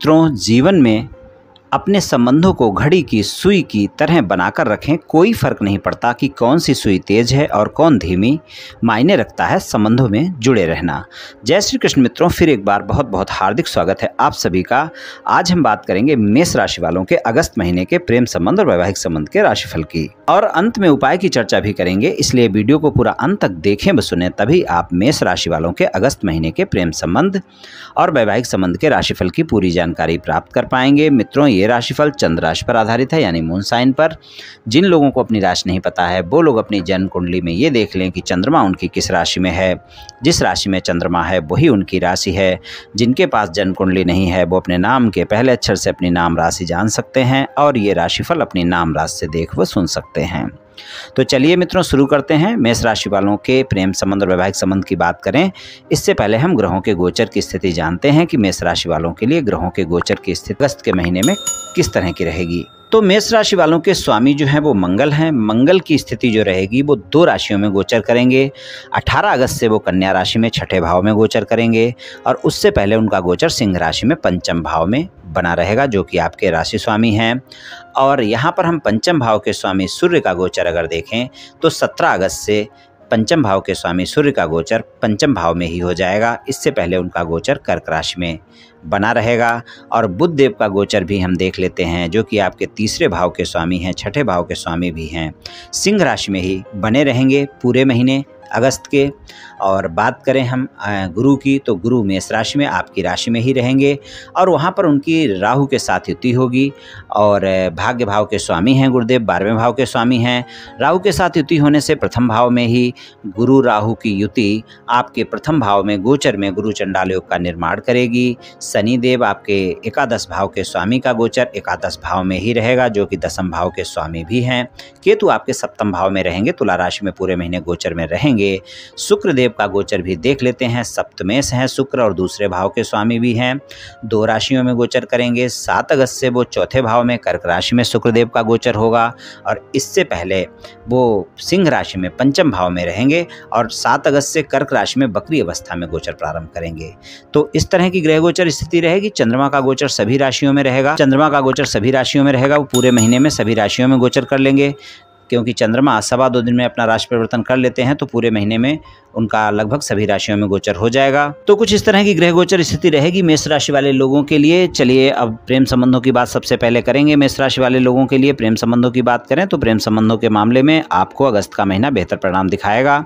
मित्रों जीवन में अपने संबंधों को घड़ी की सुई की तरह बनाकर रखें कोई फ़र्क नहीं पड़ता कि कौन सी सुई तेज़ है और कौन धीमी मायने रखता है संबंधों में जुड़े रहना जय श्री कृष्ण मित्रों फिर एक बार बहुत बहुत हार्दिक स्वागत है आप सभी का आज हम बात करेंगे मेष राशि वालों के अगस्त महीने के प्रेम संबंध और वैवाहिक संबंध के राशिफल की और अंत में उपाय की चर्चा भी करेंगे इसलिए वीडियो को पूरा अंत तक देखें व सुने तभी आप मेष राशि वालों के अगस्त महीने के प्रेम संबंध और वैवाहिक संबंध के राशिफल की पूरी जानकारी प्राप्त कर पाएंगे मित्रों ये राशिफल चंद्र राशि पर आधारित है यानी मून साइन पर जिन लोगों को अपनी राशि नहीं पता है वो लोग अपनी जन्म कुंडली में ये देख लें कि चंद्रमा उनकी किस राशि में है जिस राशि में चंद्रमा है वही उनकी राशि है जिनके पास जन्म कुंडली नहीं है वो अपने नाम के पहले अक्षर से अपनी नाम राशि जान सकते हैं और ये राशिफल अपनी नाम राशि से देख व सुन सकते हैं तो चलिए मित्रों शुरू करते हैं मेष राशि वालों के प्रेम संबंध और वैवाहिक संबंध की बात करें इससे पहले हम ग्रहों के गोचर की स्थिति जानते हैं कि मेष राशि वालों के लिए ग्रहों के गोचर की स्थिति अगस्त के महीने में किस तरह की रहेगी तो मेष राशि वालों के स्वामी जो हैं वो मंगल हैं मंगल की स्थिति जो रहेगी वो दो राशियों में गोचर करेंगे 18 अगस्त से वो कन्या राशि में छठे भाव में गोचर करेंगे और उससे पहले उनका गोचर सिंह राशि में पंचम भाव में बना रहेगा जो कि आपके राशि स्वामी हैं और यहाँ पर हम पंचम भाव के स्वामी सूर्य का गोचर अगर देखें तो सत्रह अगस्त से पंचम भाव के स्वामी सूर्य का गोचर पंचम भाव में ही हो जाएगा इससे पहले उनका गोचर कर्क राशि में बना रहेगा और बुद्ध देव का गोचर भी हम देख लेते हैं जो कि आपके तीसरे भाव के स्वामी हैं छठे भाव के स्वामी भी हैं सिंह राशि में ही बने रहेंगे पूरे महीने अगस्त के और बात करें हम गुरु की तो गुरु मेष राशि में आपकी राशि में ही रहेंगे और वहाँ पर उनकी राहु के साथ युति होगी और भाग्य भाव के स्वामी हैं गुरुदेव बारहवें भाव के स्वामी हैं राहु के साथ युति होने से प्रथम भाव में ही गुरु राहु की युति आपके प्रथम भाव में गोचर में गुरु चंडाल योग का निर्माण करेगी शनिदेव आपके एकादश भाव के स्वामी का गोचर एकादश भाव में ही रहेगा जो कि दसम भाव के स्वामी भी हैं केतु आपके सप्तम भाव में रहेंगे तुला राशि में पूरे महीने गोचर में रहेंगे होंगे शुक्रदेव का गोचर भी देख लेते हैं सप्तमेश हैं शुक्र और दूसरे भाव के स्वामी भी हैं दो राशियों में गोचर करेंगे सात अगस्त से वो चौथे भाव में कर्क राशि में शुक्रदेव का गोचर होगा और इससे पहले वो सिंह राशि में पंचम भाव में रहेंगे और सात अगस्त से कर्क राशि में बकरी अवस्था में गोचर प्रारंभ करेंगे तो इस तरह की ग्रह गोचर स्थिति रहेगी चंद्रमा का गोचर सभी राशियों में रहेगा चंद्रमा का गोचर सभी राशियों में रहेगा वो पूरे महीने में सभी राशियों में गोचर कर लेंगे क्योंकि चंद्रमा सवा दो दिन में अपना राशि परिवर्तन कर लेते हैं तो पूरे महीने में उनका लगभग सभी राशियों में गोचर हो जाएगा तो कुछ इस तरह की ग्रह गोचर स्थिति रहेगी मेष राशि वाले लोगों के लिए चलिए अब प्रेम संबंधों की बात सबसे पहले करेंगे मेष राशि वाले लोगों के लिए प्रेम संबंधों की बात करें तो प्रेम संबंधों के मामले में आपको अगस्त का महीना बेहतर परिणाम दिखाएगा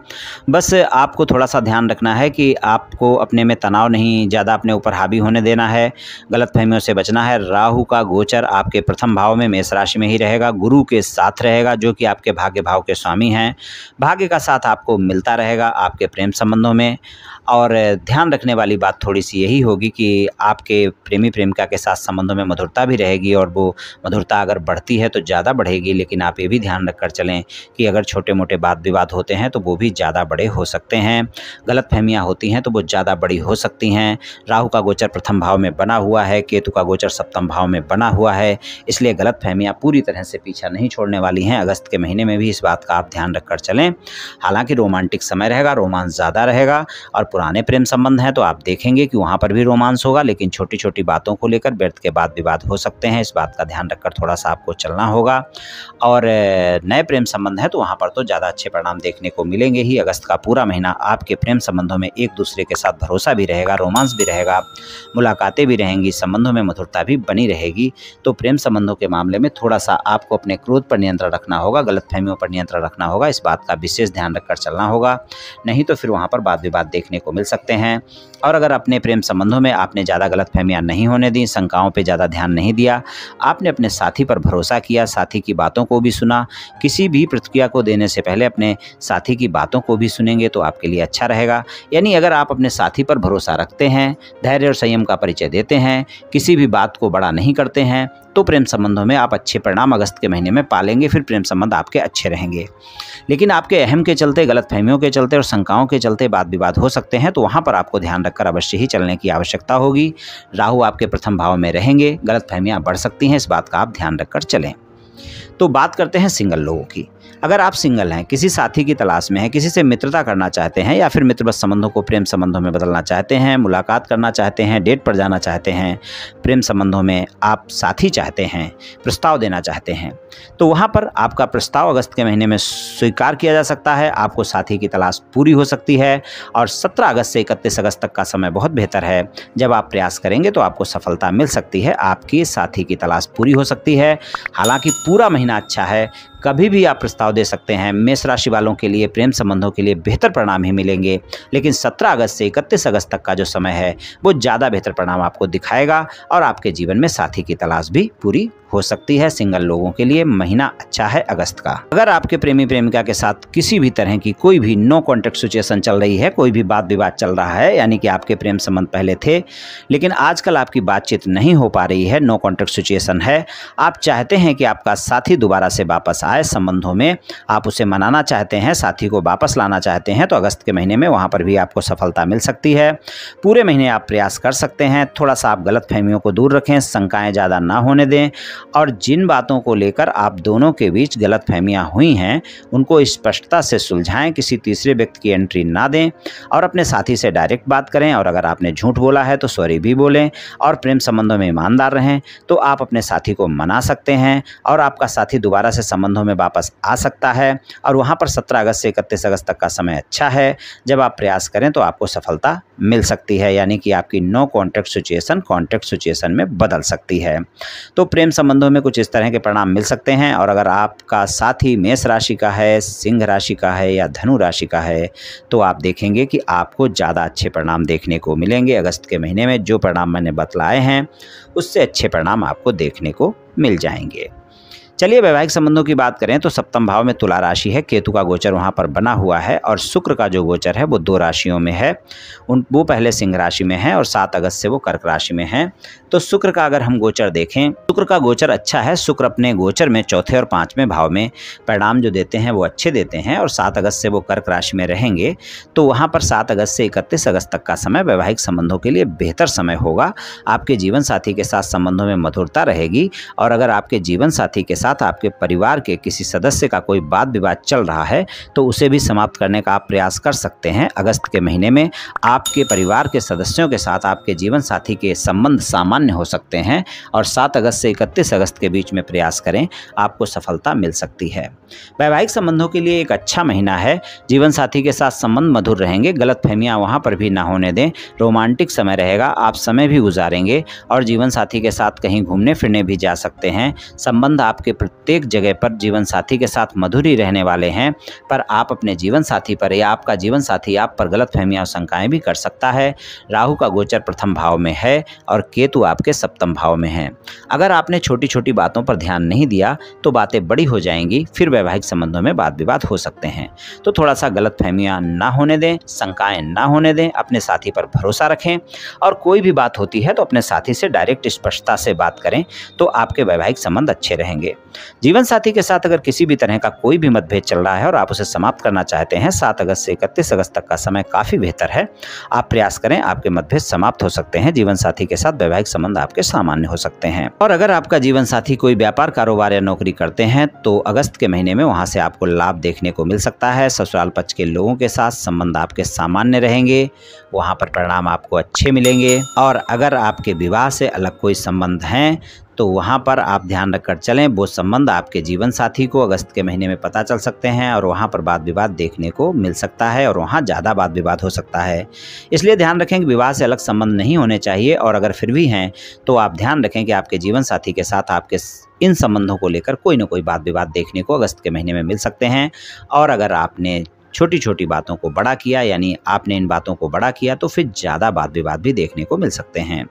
बस आपको थोड़ा सा ध्यान रखना है कि आपको अपने में तनाव नहीं ज़्यादा अपने ऊपर हावी होने देना है गलत फहमियों से बचना है राहू का गोचर आपके प्रथम भाव में मेष राशि में ही रहेगा गुरु के साथ रहेगा जो कि आपके भाग्य भाव के स्वामी हैं भाग्य का साथ आपको मिलता रहेगा आपके प्रेम संबंधों में और ध्यान रखने वाली बात थोड़ी सी यही होगी कि आपके प्रेमी प्रेमिका के साथ संबंधों में मधुरता भी रहेगी और वो मधुरता अगर बढ़ती है तो ज़्यादा बढ़ेगी लेकिन आप ये भी ध्यान रख कर चलें कि अगर छोटे मोटे बात विवाद होते हैं तो वो भी ज़्यादा बड़े हो सकते हैं गलत फहमियाँ होती हैं तो वो ज़्यादा बड़ी हो सकती हैं राहू का गोचर प्रथम भाव में बना हुआ है केतु का गोचर सप्तम भाव में बना हुआ है इसलिए गलत फहमियाँ पूरी तरह से पीछा नहीं छोड़ने वाली हैं अगस्त के महीने में भी इस बात का आप ध्यान रख कर चलें हालांकि रोमांटिक समय रहेगा रोमांस ज़्यादा रहेगा और पुराने प्रेम संबंध हैं तो आप देखेंगे कि वहाँ पर भी रोमांस होगा लेकिन छोटी छोटी बातों को लेकर व्यर्थ के बाद विवाद हो सकते हैं इस बात का ध्यान रखकर थोड़ा सा आपको चलना होगा और नए प्रेम संबंध हैं तो वहाँ पर तो ज़्यादा अच्छे परिणाम देखने को मिलेंगे ही अगस्त का पूरा महीना आपके प्रेम संबंधों में एक दूसरे के साथ भरोसा भी रहेगा रोमांस भी रहेगा मुलाकातें भी रहेंगी संबंधों में मधुरता भी बनी रहेगी तो प्रेम संबंधों के मामले में थोड़ा सा आपको अपने क्रोध पर नियंत्रण रखना होगा फहमियों पर नियंत्रण रखना होगा इस बात का विशेष ध्यान रखकर चलना होगा नहीं तो फिर वहाँ पर वाद विवाद देखने को मिल सकते हैं और अगर अपने प्रेम संबंधों में आपने ज़्यादा गलत फहमियाँ नहीं होने दी शंकाओं पर ज़्यादा ध्यान नहीं दिया आपने अपने साथी पर भरोसा किया साथी की बातों को भी सुना किसी भी प्रतिक्रिया को देने से पहले अपने साथी की बातों को भी सुनेंगे तो आपके लिए अच्छा रहेगा यानी अगर आप अपने साथी पर भरोसा रखते हैं धैर्य और संयम का परिचय देते हैं किसी भी बात को बड़ा नहीं करते हैं तो प्रेम संबंधों में आप अच्छे परिणाम अगस्त के महीने में पालेंगे फिर प्रेम संबंध आपके अच्छे रहेंगे लेकिन आपके अहम के चलते गलत फहमियों के चलते और शंकाओं के चलते वाद विवाद हो सकते हैं तो वहाँ पर आपको ध्यान रखकर अवश्य ही चलने की आवश्यकता होगी राहु आपके प्रथम भाव में रहेंगे गलत फहमियाँ बढ़ सकती हैं इस बात का आप ध्यान रखकर चलें तो बात करते हैं सिंगल लोगों की अगर आप सिंगल हैं किसी साथी की तलाश में हैं किसी से मित्रता करना चाहते हैं या फिर मित्र संबंधों को प्रेम संबंधों में बदलना चाहते हैं मुलाकात करना चाहते हैं डेट पर जाना चाहते हैं प्रेम संबंधों में आप साथी चाहते हैं प्रस्ताव देना चाहते हैं तो वहाँ पर आपका प्रस्ताव अगस्त के महीने में स्वीकार किया जा सकता है आपको साथी की तलाश पूरी हो सकती है और सत्रह अगस्त से इकतीस अगस्त तक का समय बहुत बेहतर है जब आप प्रयास करेंगे तो आपको सफलता मिल सकती है आपकी साथी की तलाश पूरी हो सकती है हालांकि पूरा महीना अच्छा है कभी भी आप प्रस्ताव दे सकते हैं मेष राशि वालों के लिए प्रेम संबंधों के लिए बेहतर परिणाम ही मिलेंगे लेकिन सत्रह अगस्त से इकतीस अगस्त तक का जो समय है वो ज़्यादा बेहतर परिणाम आपको दिखाएगा और आपके जीवन में साथी की तलाश भी पूरी हो सकती है सिंगल लोगों के लिए महीना अच्छा है अगस्त का अगर आपके प्रेमी प्रेमिका के साथ किसी भी तरह की कोई भी नो कॉन्टेक्ट सिचुएशन चल रही है कोई भी बात विवाद चल रहा है यानी कि आपके प्रेम संबंध पहले थे लेकिन आजकल आपकी बातचीत नहीं हो पा रही है नो कॉन्टेक्ट सिचुएशन है आप चाहते हैं कि आपका साथी दोबारा से वापस आए है संबंधों में आप उसे मनाना चाहते हैं साथी को वापस लाना चाहते हैं तो अगस्त के महीने में वहाँ पर भी आपको सफलता मिल सकती है पूरे महीने आप प्रयास कर सकते हैं थोड़ा सा आप गलत फहमियों को दूर रखें शंकाएँ ज़्यादा ना होने दें और जिन बातों को लेकर आप दोनों के बीच गलत फहमियाँ हुई हैं उनको स्पष्टता से सुलझाएं किसी तीसरे व्यक्ति की एंट्री ना दें और अपने साथी से डायरेक्ट बात करें और अगर आपने झूठ बोला है तो सॉरी भी बोलें और प्रेम संबंधों में ईमानदार रहें तो आप अपने साथी को मना सकते हैं और आपका साथी दोबारा से संबंधों समूह में वापस आ सकता है और वहाँ पर सत्रह अगस्त से इकतीस अगस्त तक का समय अच्छा है जब आप प्रयास करें तो आपको सफलता मिल सकती है यानी कि आपकी no contract situation contract situation में बदल सकती है तो प्रेम संबंधों में कुछ इस तरह के परिणाम मिल सकते हैं और अगर आपका साथी मेष राशि का है सिंह राशि का है या धनु राशि का है तो आप देखेंगे कि आपको ज़्यादा अच्छे परिणाम देखने को मिलेंगे अगस्त के महीने में जो परिणाम मैंने बतलाए हैं उससे अच्छे परिणाम आपको देखने को मिल जाएंगे चलिए वैवाहिक संबंधों की बात करें तो सप्तम भाव में तुला राशि है केतु का गोचर वहाँ पर बना हुआ है और शुक्र का जो गोचर है वो दो राशियों में है उन वो पहले सिंह राशि में है और सात अगस्त से वो कर्क राशि में है तो शुक्र का अगर हम गोचर देखें शुक्र का गोचर अच्छा है शुक्र अपने गोचर में चौथे और पाँचवें भाव में परिणाम जो देते हैं वो अच्छे देते हैं और सात अगस्त से वो कर्क राशि में रहेंगे तो वहाँ पर सात अगस्त से इकतीस अगस्त तक का समय वैवाहिक संबंधों के लिए बेहतर समय होगा आपके जीवन साथी के साथ संबंधों में मधुरता रहेगी और अगर आपके जीवन साथी के साथ आपके परिवार के किसी सदस्य का कोई वाद विवाद चल रहा है तो उसे भी समाप्त करने का आप प्रयास कर सकते हैं अगस्त के महीने में आपके परिवार के सदस्यों के साथ आपके जीवन साथी के संबंध सामान्य हो सकते हैं और सात अगस्त से इकतीस अगस्त के बीच में प्रयास करें आपको सफलता मिल सकती है वैवाहिक संबंधों के लिए एक अच्छा महीना है जीवन साथी के साथ संबंध मधुर रहेंगे गलत फहमियाँ वहाँ पर भी ना होने दें रोमांटिक समय रहेगा आप समय भी गुजारेंगे और जीवन साथी के साथ कहीं घूमने फिरने भी जा सकते हैं संबंध आपके प्रत्येक जगह पर जीवन साथी के साथ मधुर ही रहने वाले हैं पर आप अपने जीवन साथी पर या आपका जीवन साथी आप पर गलत फहमियाँ और शंकाएँ भी कर सकता है राहु का गोचर प्रथम भाव में है और केतु आपके सप्तम भाव में है अगर आपने छोटी छोटी बातों पर ध्यान नहीं दिया तो बातें बड़ी हो जाएंगी फिर वैवाहिक संबंधों में वाद विवाद हो सकते हैं तो थोड़ा सा गलत फहमियाँ ना होने दें शंकाएँ ना होने दें अपने साथी पर भरोसा रखें और कोई भी बात होती है तो अपने साथी से डायरेक्ट स्पष्टता से बात करें तो आपके वैवाहिक संबंध अच्छे रहेंगे जीवन साथी के साथ अगर किसी भी तरह का कोई भी मतभेद चल रहा है और आप उसे समाप्त करना चाहते हैं सात अगस्त से इकतीस अगस्त तक का समय काफ़ी बेहतर है आप प्रयास करें आपके मतभेद समाप्त हो सकते हैं जीवन साथी के साथ वैवाहिक संबंध आपके सामान्य हो सकते हैं और अगर आपका जीवन साथी कोई व्यापार कारोबार या नौकरी करते हैं तो अगस्त के महीने में वहाँ से आपको लाभ देखने को मिल सकता है ससुराल पक्ष के लोगों के साथ संबंध आपके सामान्य रहेंगे वहाँ पर परिणाम आपको अच्छे मिलेंगे और अगर आपके विवाह से अलग कोई संबंध हैं तो वहाँ पर आप ध्यान रखकर चलें वो संबंध आपके जीवन साथी को अगस्त के महीने में पता चल सकते हैं और वहाँ पर वाद विवाद देखने को मिल सकता है और वहाँ ज़्यादा वाद विवाद हो सकता है इसलिए ध्यान रखें कि विवाह से अलग संबंध नहीं होने चाहिए और अगर फिर भी हैं तो आप ध्यान रखें कि आपके जीवन साथी के साथ आपके इन संबंधों को लेकर कोई ना कोई वाद विवाद देखने को अगस्त के महीने में मिल सकते हैं और अगर आपने छोटी छोटी बातों को बड़ा किया यानी आपने इन बातों को बड़ा किया तो फिर ज़्यादा वाद विवाद भी देखने को मिल सकते हैं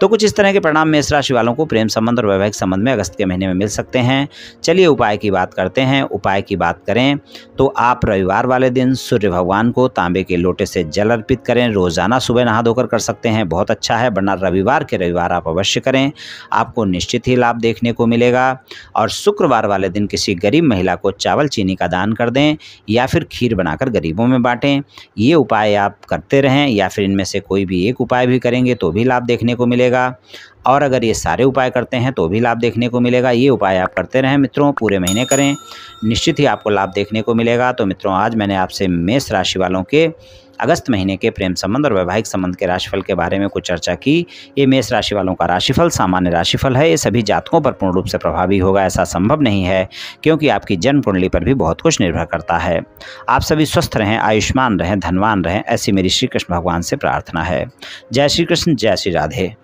तो कुछ इस तरह के परिणाम मेष राशि वालों को प्रेम संबंध और वैवाहिक संबंध में अगस्त के महीने में मिल सकते हैं चलिए उपाय की बात करते हैं उपाय की बात करें तो आप रविवार वाले दिन सूर्य भगवान को तांबे के लोटे से जल अर्पित करें रोज़ाना सुबह नहा धोकर कर सकते हैं बहुत अच्छा है वरना रविवार के रविवार आप अवश्य करें आपको निश्चित ही लाभ देखने को मिलेगा और शुक्रवार वाले दिन किसी गरीब महिला को चावल चीनी का दान कर दें या फिर खीर बनाकर गरीबों में बांटें ये उपाय आप करते रहें या फिर इनमें से कोई भी एक उपाय भी करेंगे तो भी लाभ देखने को मिलेगा और अगर ये सारे उपाय करते हैं तो भी लाभ देखने को मिलेगा ये उपाय आप करते रहें मित्रों पूरे महीने करें निश्चित ही आपको लाभ देखने को मिलेगा तो मित्रों आज मैंने आपसे मेष राशि वालों के अगस्त महीने के प्रेम संबंध और वैवाहिक संबंध के राशिफल के बारे में कुछ चर्चा की ये मेष राशि वालों का राशिफल सामान्य राशिफल है ये सभी जातकों पर पूर्ण रूप से प्रभावी होगा ऐसा संभव नहीं है क्योंकि आपकी जन्म कुंडली पर भी बहुत कुछ निर्भर करता है आप सभी स्वस्थ रहें आयुष्मान रहें धनवान रहें ऐसी मेरी श्री कृष्ण भगवान से प्रार्थना है जय श्री कृष्ण जय श्री राधे